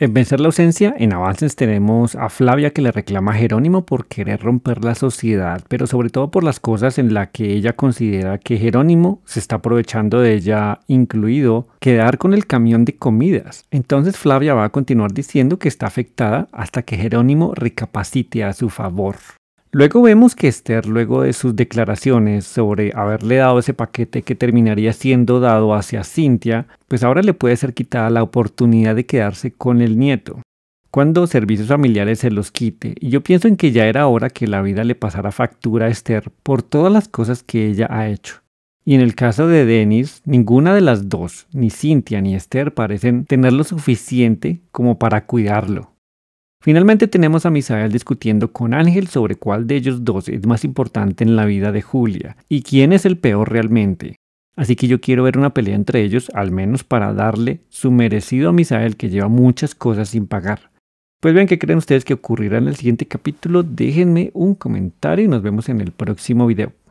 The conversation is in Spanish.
En vencer la ausencia, en avances tenemos a Flavia que le reclama a Jerónimo por querer romper la sociedad, pero sobre todo por las cosas en las que ella considera que Jerónimo se está aprovechando de ella, incluido quedar con el camión de comidas. Entonces Flavia va a continuar diciendo que está afectada hasta que Jerónimo recapacite a su favor. Luego vemos que Esther, luego de sus declaraciones sobre haberle dado ese paquete que terminaría siendo dado hacia Cynthia, pues ahora le puede ser quitada la oportunidad de quedarse con el nieto. Cuando servicios familiares se los quite, y yo pienso en que ya era hora que la vida le pasara factura a Esther por todas las cosas que ella ha hecho. Y en el caso de Dennis, ninguna de las dos, ni Cynthia ni Esther, parecen tener lo suficiente como para cuidarlo. Finalmente tenemos a Misael discutiendo con Ángel sobre cuál de ellos dos es más importante en la vida de Julia y quién es el peor realmente. Así que yo quiero ver una pelea entre ellos, al menos para darle su merecido a Misael que lleva muchas cosas sin pagar. Pues vean qué creen ustedes que ocurrirá en el siguiente capítulo, déjenme un comentario y nos vemos en el próximo video.